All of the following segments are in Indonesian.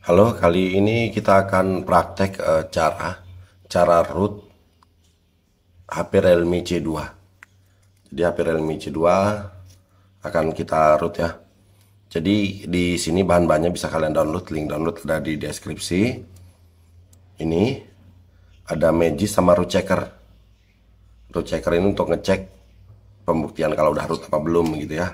Halo, kali ini kita akan praktek uh, cara cara root HP Realme C2. Jadi HP Realme C2 akan kita root ya. Jadi di sini bahan-bahannya bisa kalian download, link download ada di deskripsi. Ini ada Magis sama root checker. Root checker ini untuk ngecek pembuktian kalau udah root apa belum gitu ya.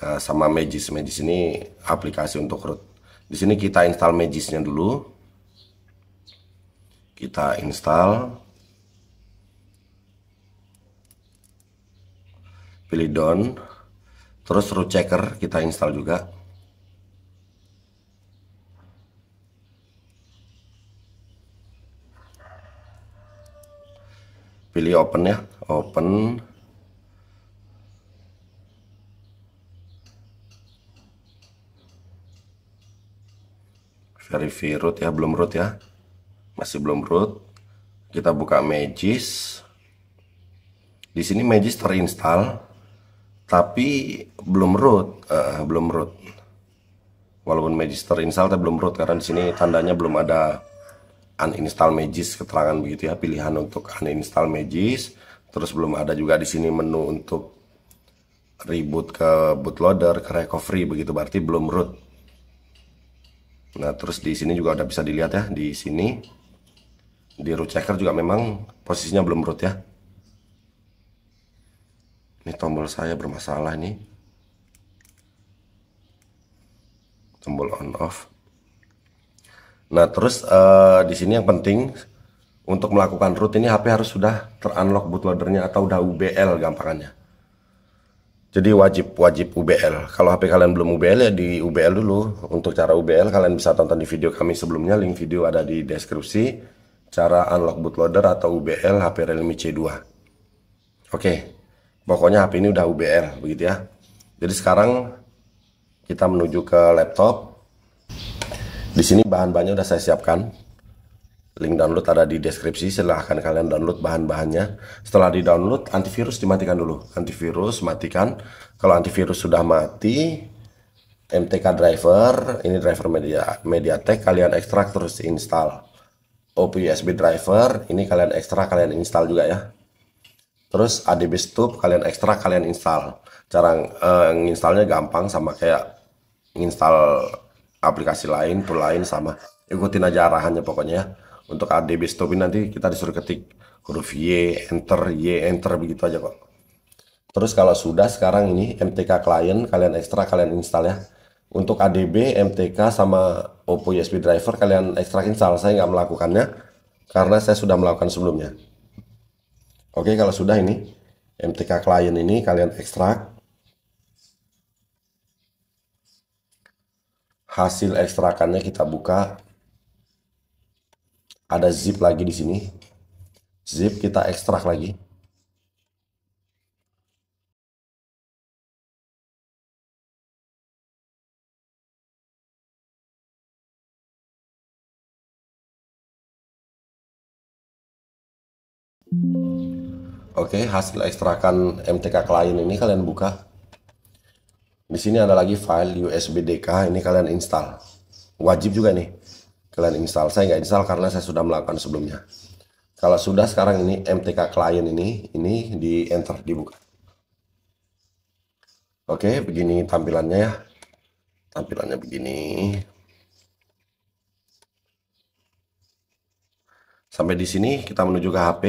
Uh, sama Magis, Magis ini aplikasi untuk root di sini kita install magisnya dulu. Kita install. Pilih down. Terus root checker kita install juga. Pilih open ya, open. verify root ya belum root ya masih belum root kita buka magis di sini magis terinstall tapi belum root uh, belum root walaupun magis terinstall tapi belum root karena di sini tandanya belum ada uninstall magis keterangan begitu ya pilihan untuk uninstall magis terus belum ada juga di sini menu untuk reboot ke bootloader ke recovery begitu berarti belum root Nah, terus di sini juga udah bisa dilihat ya, di sini di root checker juga memang posisinya belum root ya. Ini tombol saya bermasalah nih. Tombol on off. Nah, terus uh, di sini yang penting untuk melakukan root ini HP harus sudah terunlock bootloadernya atau udah UBL gampangannya. Jadi wajib wajib UBL. Kalau HP kalian belum UBL ya di UBL dulu. Untuk cara UBL kalian bisa tonton di video kami sebelumnya. Link video ada di deskripsi. Cara unlock bootloader atau UBL HP Realme C2. Oke. Pokoknya HP ini udah UBL begitu ya. Jadi sekarang kita menuju ke laptop. Di sini bahan-bahannya udah saya siapkan. Link download ada di deskripsi, silahkan kalian download bahan-bahannya. Setelah di-download, antivirus dimatikan dulu. Antivirus matikan. Kalau antivirus sudah mati, MTK driver, ini driver media MediaTek kalian ekstrak terus install. OPUSB driver, ini kalian ekstrak kalian install juga ya. Terus ADB Stub kalian ekstrak kalian install. Cara uh, gampang sama kayak install aplikasi lain, tool lain sama. Ikutin aja arahannya pokoknya ya untuk ADB stop nanti kita disuruh ketik huruf Y, enter, Y, enter begitu aja kok. Terus kalau sudah sekarang ini MTK client kalian ekstra kalian install ya. Untuk ADB, MTK sama Oppo USB driver kalian ekstra install. Saya nggak melakukannya karena saya sudah melakukan sebelumnya. Oke, kalau sudah ini MTK client ini kalian ekstrak. Hasil ekstrakannya kita buka ada zip lagi di sini zip kita ekstrak lagi Oke, okay, hasil ekstrakan MTK klien ini kalian buka. Di sini ada lagi file USB DK, ini kalian install. Wajib juga nih kalian install saya nggak install karena saya sudah melakukan sebelumnya kalau sudah sekarang ini MTK client ini ini di enter dibuka Oke begini tampilannya ya tampilannya begini sampai di sini kita menuju ke HP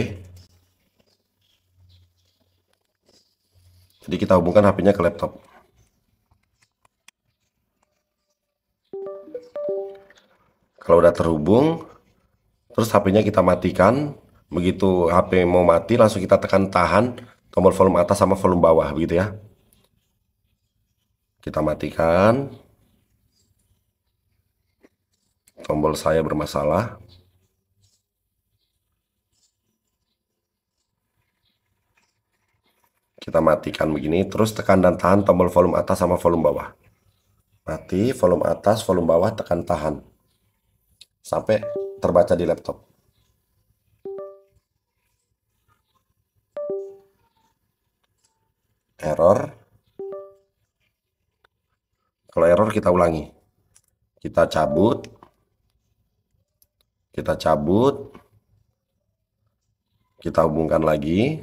jadi kita hubungkan HP-nya ke laptop Kalau udah terhubung, terus HP-nya kita matikan. Begitu HP mau mati, langsung kita tekan tahan tombol volume atas sama volume bawah, begitu ya. Kita matikan. Tombol saya bermasalah. Kita matikan begini, terus tekan dan tahan tombol volume atas sama volume bawah. Mati, volume atas, volume bawah, tekan tahan sampai terbaca di laptop. Error. Kalau error kita ulangi. Kita cabut. Kita cabut. Kita hubungkan lagi.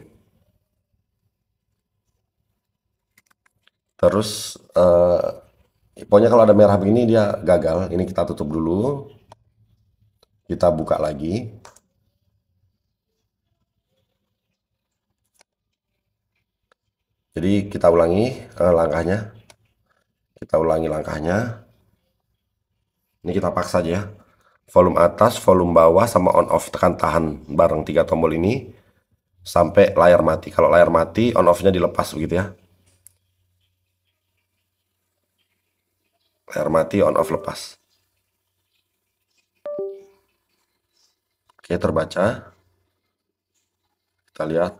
Terus eh, pokoknya kalau ada merah begini dia gagal. Ini kita tutup dulu. Kita buka lagi. Jadi kita ulangi eh, langkahnya. Kita ulangi langkahnya. Ini kita paksa aja ya. Volume atas, volume bawah, sama on off. Tekan tahan bareng tiga tombol ini. Sampai layar mati. Kalau layar mati, on off-nya dilepas begitu ya. Layar mati, on off lepas. Oke, terbaca. Kita lihat.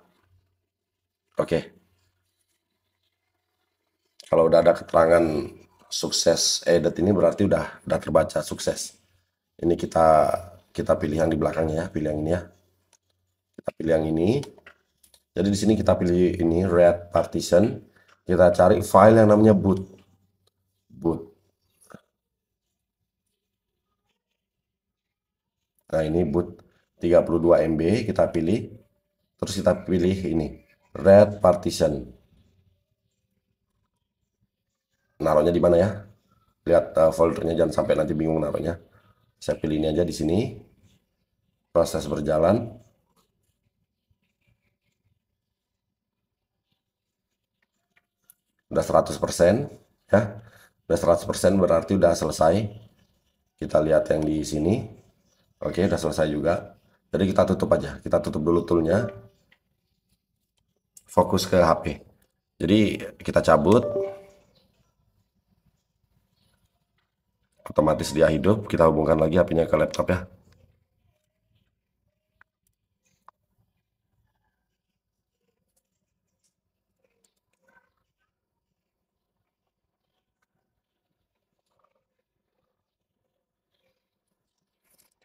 Oke. Kalau udah ada keterangan sukses edit ini berarti udah udah terbaca sukses. Ini kita kita pilih yang di belakangnya ya, pilih yang ini ya. Kita pilih yang ini. Jadi di sini kita pilih ini red partition. Kita cari file yang namanya boot. Boot. Nah, ini boot 32 MB kita pilih terus kita pilih ini red partition naruhnya di mana ya lihat uh, foldernya jangan sampai nanti bingung naruhnya saya pilih ini aja di sini proses berjalan udah 100% ya udah 100% berarti udah selesai kita lihat yang di sini oke udah selesai juga jadi kita tutup aja, kita tutup dulu toolnya. Fokus ke HP. Jadi kita cabut. Otomatis dia hidup, kita hubungkan lagi hp ke laptop ya.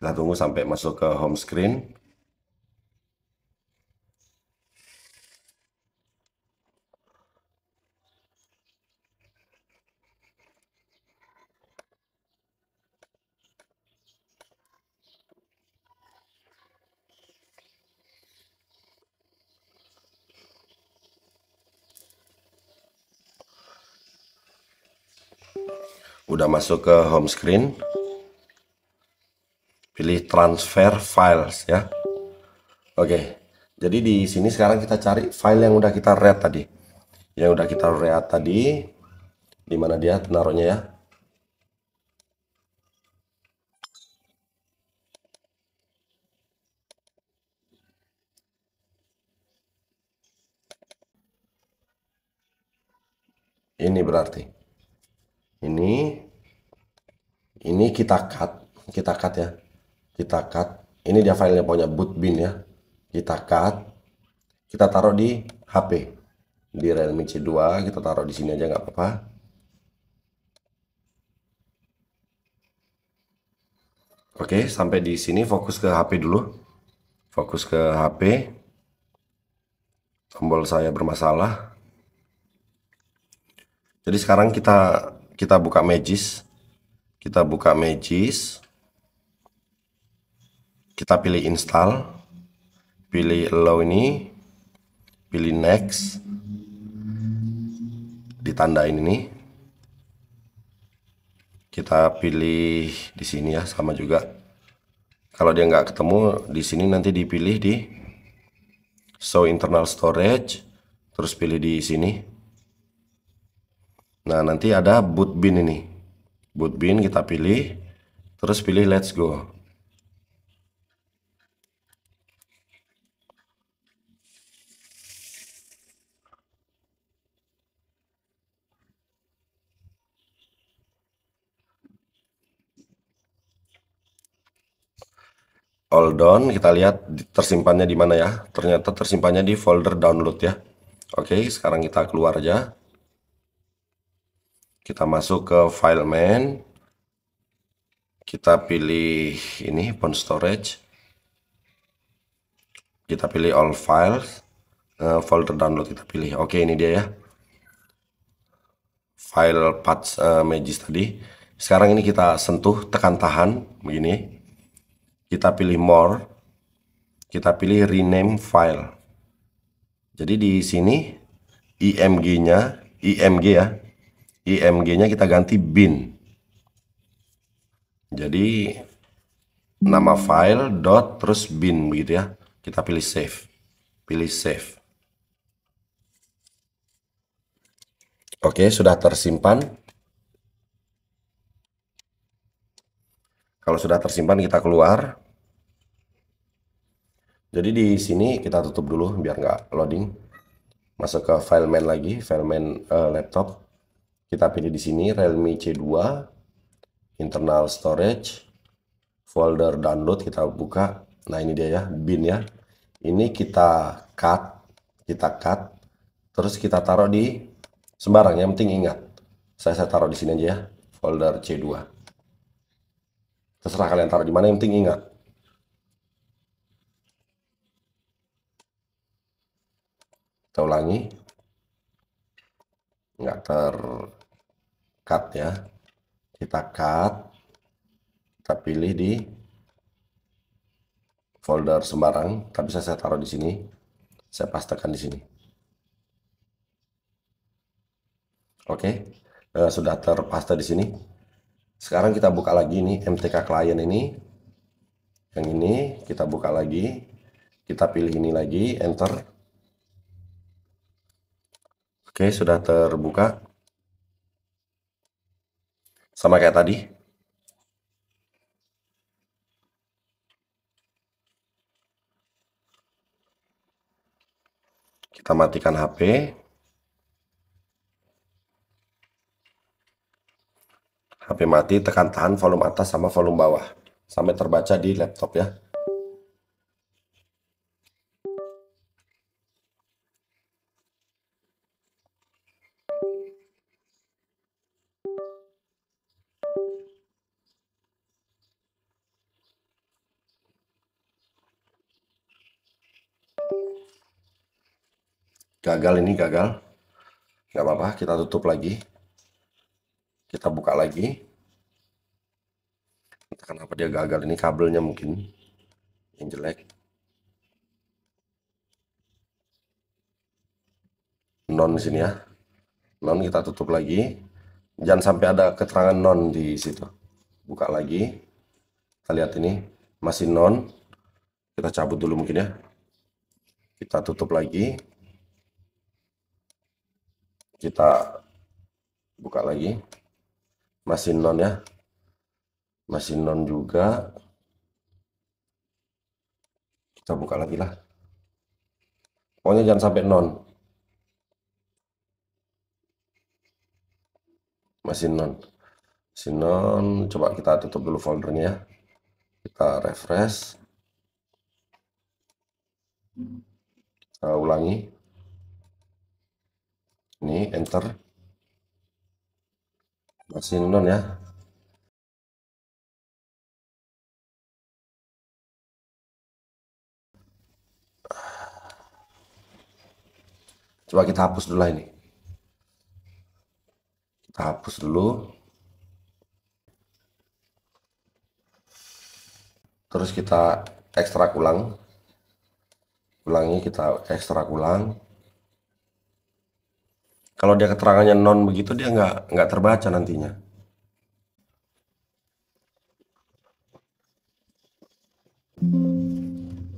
kita tunggu sampai masuk ke home screen udah masuk ke home screen pilih transfer files ya. Oke, jadi di sini sekarang kita cari file yang udah kita read tadi. Yang udah kita read tadi, di mana dia naruhnya ya. Ini berarti. Ini, ini kita cut, kita cut ya kita cut ini dia filenya punya boot bin ya kita cut kita taruh di HP di Realme C2 kita taruh di sini aja nggak apa-apa Oke sampai di sini fokus ke HP dulu fokus ke HP tombol saya bermasalah jadi sekarang kita kita buka Magis kita buka Magis kita pilih install pilih low ini pilih next ditandain ini kita pilih di sini ya sama juga kalau dia nggak ketemu di sini nanti dipilih di show internal storage terus pilih di sini nah nanti ada boot bin ini boot bin kita pilih terus pilih let's go all done kita lihat tersimpannya di mana ya ternyata tersimpannya di folder download ya oke sekarang kita keluar aja kita masuk ke file main kita pilih ini font storage kita pilih all files eh, folder download kita pilih oke ini dia ya file patch uh, magis tadi sekarang ini kita sentuh tekan tahan begini kita pilih more, kita pilih rename file. Jadi di sini IMG-nya, IMG ya, IMG-nya kita ganti bin. Jadi nama file dot terus bin begitu ya. Kita pilih save. Pilih save. Oke, sudah tersimpan. Kalau sudah tersimpan kita keluar. Jadi di sini kita tutup dulu biar nggak loading. Masuk ke file main lagi, file main uh, laptop. Kita pilih di sini Realme C2, internal storage, folder download kita buka. Nah ini dia ya, bin ya. Ini kita cut, kita cut, terus kita taruh di sembarang. Yang penting ingat. Saya saya taruh di sini aja ya, folder C2. Terserah kalian taruh di mana, yang penting ingat Kita ulangi. Nggak tercut ya. Kita cut. Kita pilih di folder sembarang. Tapi saya taruh di sini. Saya pastikan di sini. Oke. Okay. Eh, sudah terpaste di sini. Sekarang kita buka lagi ini MTK client ini. Yang ini kita buka lagi. Kita pilih ini lagi, enter Oke, sudah terbuka. Sama kayak tadi. Kita matikan HP. HP mati, tekan tahan volume atas sama volume bawah. Sampai terbaca di laptop ya. gagal ini gagal nggak apa-apa kita tutup lagi kita buka lagi kenapa dia gagal ini kabelnya mungkin yang jelek non di sini ya non kita tutup lagi jangan sampai ada keterangan non di situ buka lagi kita lihat ini masih non kita cabut dulu mungkin ya kita tutup lagi kita buka lagi masih non ya masih non juga kita buka lagi lah pokoknya jangan sampai non masih non masih non coba kita tutup dulu foldernya ya kita refresh kita ulangi ini enter masih non ya coba kita hapus dulu lah ini kita hapus dulu terus kita ekstrak ulang ulangi kita ekstrak ulang kalau dia keterangannya non begitu dia nggak nggak terbaca nantinya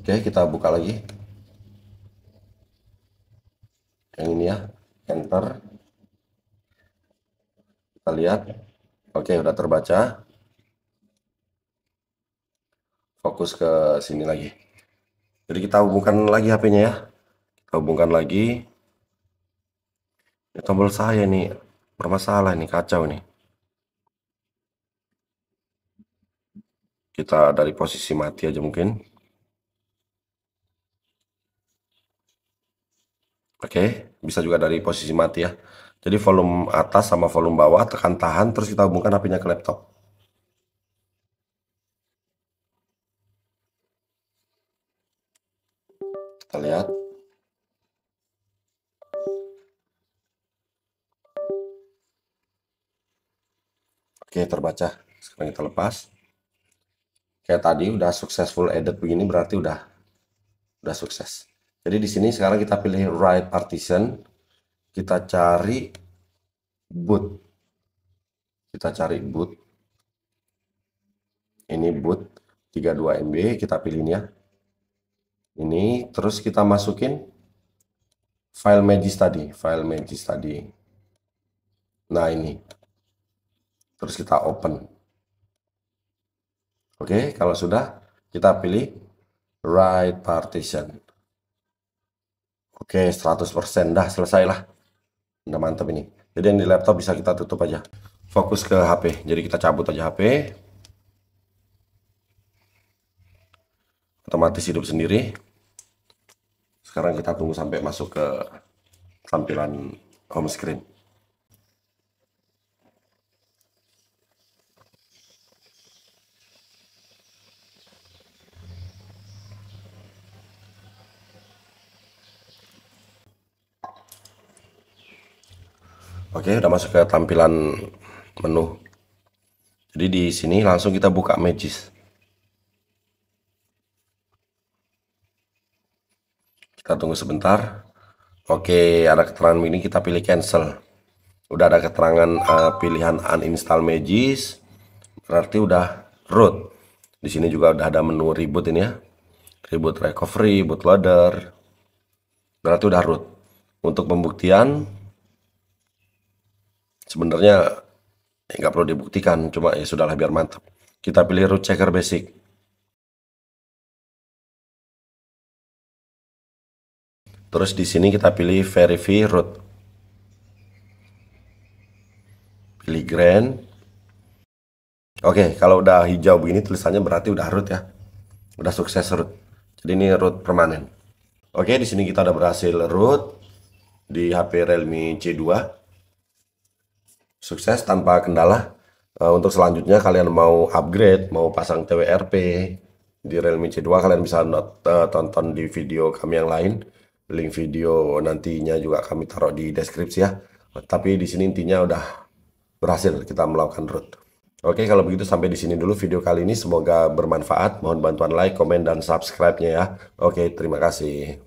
Oke, kita buka lagi. Yang ini ya, enter. Kita lihat. Oke, udah terbaca. Fokus ke sini lagi. Jadi kita hubungkan lagi HP-nya ya. Kita hubungkan lagi. Ya, tombol saya ini bermasalah ini kacau nih kita dari posisi mati aja mungkin oke bisa juga dari posisi mati ya jadi volume atas sama volume bawah tekan tahan terus kita hubungkan apinya ke laptop kita lihat Oke, terbaca. Sekarang kita lepas. Kayak tadi udah successful edit begini berarti udah udah sukses. Jadi di sini sekarang kita pilih right partition, kita cari boot. Kita cari boot. Ini boot 32 MB, kita pilih ya. Ini terus kita masukin file magis tadi, file magis tadi. Nah, ini terus kita open. Oke, kalau sudah kita pilih right partition. Oke, 100% dah selesai lah. Udah mantap ini. Jadi yang di laptop bisa kita tutup aja. Fokus ke HP. Jadi kita cabut aja HP. Otomatis hidup sendiri. Sekarang kita tunggu sampai masuk ke tampilan home screen. Oke, udah masuk ke tampilan menu. Jadi di sini langsung kita buka Magis. Kita tunggu sebentar. Oke, ada keterangan ini kita pilih cancel. Udah ada keterangan uh, pilihan uninstall Magis. Berarti udah root. Di sini juga udah ada menu reboot ini ya. Reboot recovery, bootloader. Berarti udah root. Untuk pembuktian sebenarnya eh, nggak perlu dibuktikan cuma ya sudahlah biar mantap kita pilih root checker basic terus di sini kita pilih verify root pilih grand oke kalau udah hijau begini tulisannya berarti udah root ya udah sukses root jadi ini root permanen oke di sini kita udah berhasil root di HP Realme C2 sukses tanpa kendala. Eh, untuk selanjutnya kalian mau upgrade, mau pasang TWRP di Realme C2 kalian bisa not, uh, tonton di video kami yang lain. Link video nantinya juga kami taruh di deskripsi ya. Tapi di sini intinya udah berhasil kita melakukan root. Oke, kalau begitu sampai di sini dulu video kali ini. Semoga bermanfaat. Mohon bantuan like, komen, dan subscribe-nya ya. Oke, terima kasih.